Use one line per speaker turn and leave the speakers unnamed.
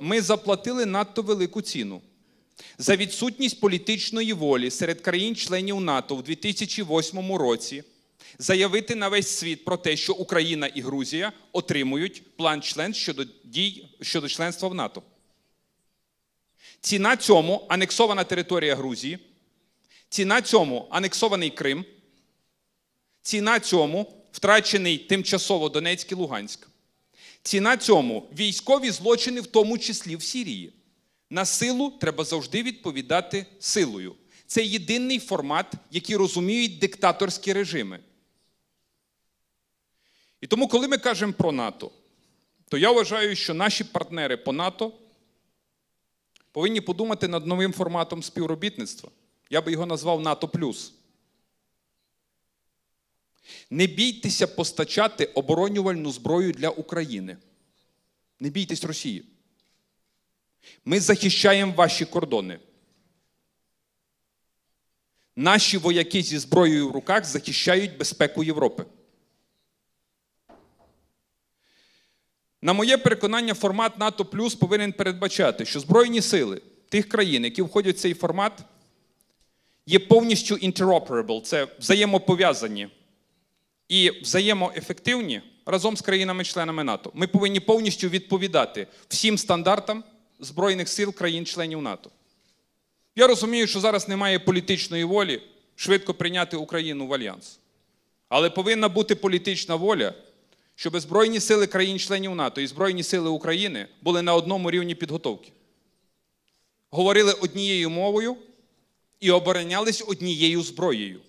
Ми заплатили надто велику ціну за відсутність політичної волі серед країн-членів НАТО у 2008 році заявити на весь світ про те, що Україна і Грузія отримують план член щодо дій щодо членства в НАТО. Ціна цьому анексована територія Грузії, ціна цьому анексований Крим, ціна цьому втрачений тимчасово Донецьк і Луганськ. Ціна цьому військові злочини, в тому числі в Сірії. На силу треба завжди відповідати силою. Це єдиний формат, який розуміють диктаторські режими. І тому, коли ми кажемо про НАТО, то я вважаю, що наші партнери по НАТО повинні подумати над новим форматом співробітництва. Я би його назвав НАТО Плюс. Не бійтеся постачати оборонювальну зброю для України. Не бійтесь Росії. Ми захищаємо ваші кордони. Наші вояки зі зброєю в руках захищають безпеку Європи. На моє переконання, формат НАТО Плюс повинен передбачати, що Збройні сили тих країн, які входять в цей формат, є повністю interoperable, це взаємопов'язані і взаємоефективні разом з країнами-членами НАТО. Ми повинні повністю відповідати всім стандартам Збройних сил країн-членів НАТО. Я розумію, що зараз немає політичної волі швидко прийняти Україну в альянс. Але повинна бути політична воля, щоб Збройні сили країн-членів НАТО і Збройні сили України були на одному рівні підготовки, говорили однією мовою і оборонялись однією зброєю.